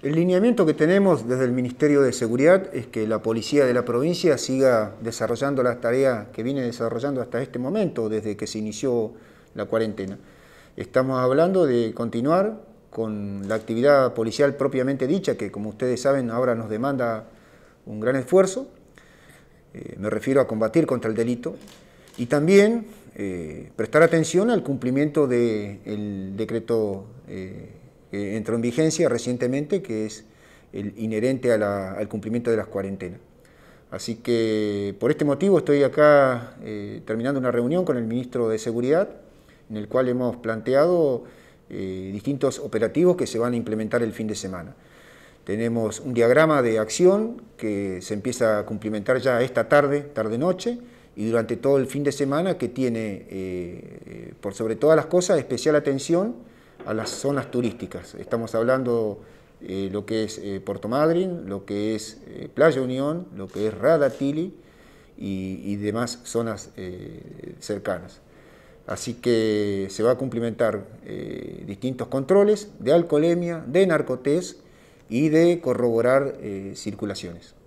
El lineamiento que tenemos desde el Ministerio de Seguridad es que la policía de la provincia siga desarrollando las tareas que viene desarrollando hasta este momento, desde que se inició la cuarentena. Estamos hablando de continuar con la actividad policial propiamente dicha, que como ustedes saben ahora nos demanda un gran esfuerzo. Eh, me refiero a combatir contra el delito y también eh, prestar atención al cumplimiento del decreto. Eh, que eh, entró en vigencia recientemente, que es el inherente al cumplimiento de las cuarentenas. Así que por este motivo estoy acá eh, terminando una reunión con el ministro de Seguridad, en el cual hemos planteado eh, distintos operativos que se van a implementar el fin de semana. Tenemos un diagrama de acción que se empieza a cumplimentar ya esta tarde, tarde-noche, y durante todo el fin de semana que tiene, por sobre todas las cosas, especial atención a las zonas turísticas. Estamos hablando de eh, lo que es eh, Puerto Madryn, lo que es eh, Playa Unión, lo que es Radatili y, y demás zonas cercanas. Así que se va a cumplimentar distintos controles de alcoholemia, de narcotés y de corroborar circulaciones.